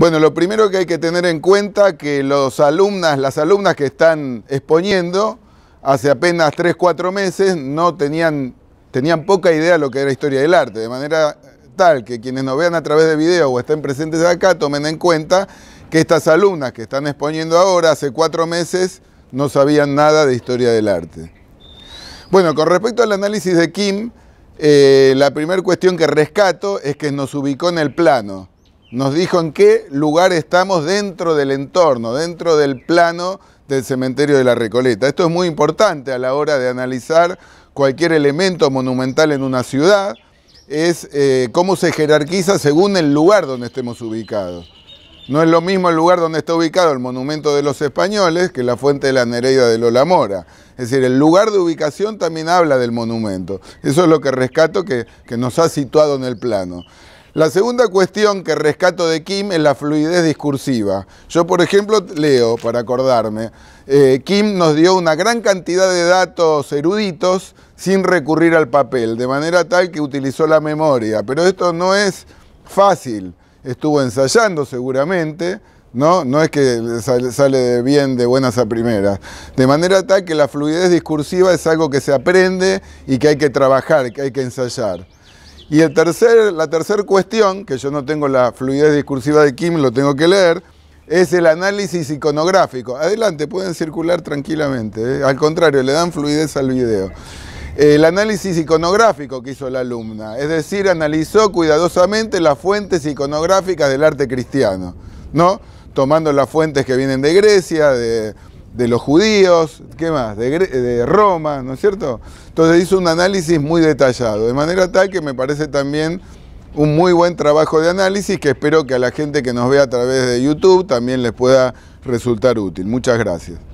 Bueno, lo primero que hay que tener en cuenta que los alumnas, las alumnas que están exponiendo hace apenas 3, 4 meses no tenían, tenían poca idea de lo que era historia del arte, de manera tal que quienes nos vean a través de video o estén presentes acá tomen en cuenta que estas alumnas que están exponiendo ahora hace 4 meses no sabían nada de historia del arte. Bueno, con respecto al análisis de Kim, eh, la primera cuestión que rescato es que nos ubicó en el plano nos dijo en qué lugar estamos dentro del entorno, dentro del plano del cementerio de la Recoleta. Esto es muy importante a la hora de analizar cualquier elemento monumental en una ciudad, es eh, cómo se jerarquiza según el lugar donde estemos ubicados. No es lo mismo el lugar donde está ubicado el monumento de los españoles que la fuente de la Nereida de Lola Mora. Es decir, el lugar de ubicación también habla del monumento. Eso es lo que rescato que nos ha situado en el plano. La segunda cuestión que rescato de Kim es la fluidez discursiva. Yo, por ejemplo, leo, para acordarme, eh, Kim nos dio una gran cantidad de datos eruditos sin recurrir al papel, de manera tal que utilizó la memoria. Pero esto no es fácil. Estuvo ensayando seguramente, ¿no? No es que sale de bien de buenas a primeras. De manera tal que la fluidez discursiva es algo que se aprende y que hay que trabajar, que hay que ensayar. Y el tercer, la tercera cuestión, que yo no tengo la fluidez discursiva de Kim, lo tengo que leer, es el análisis iconográfico. Adelante, pueden circular tranquilamente. ¿eh? Al contrario, le dan fluidez al video. El análisis iconográfico que hizo la alumna, es decir, analizó cuidadosamente las fuentes iconográficas del arte cristiano, ¿no? Tomando las fuentes que vienen de Grecia, de, de los judíos, ¿qué más? De, de, Roma, ¿no es cierto? Entonces hizo un análisis muy detallado, de manera tal que me parece también un muy buen trabajo de análisis que espero que a la gente que nos vea a través de YouTube también les pueda resultar útil. Muchas gracias.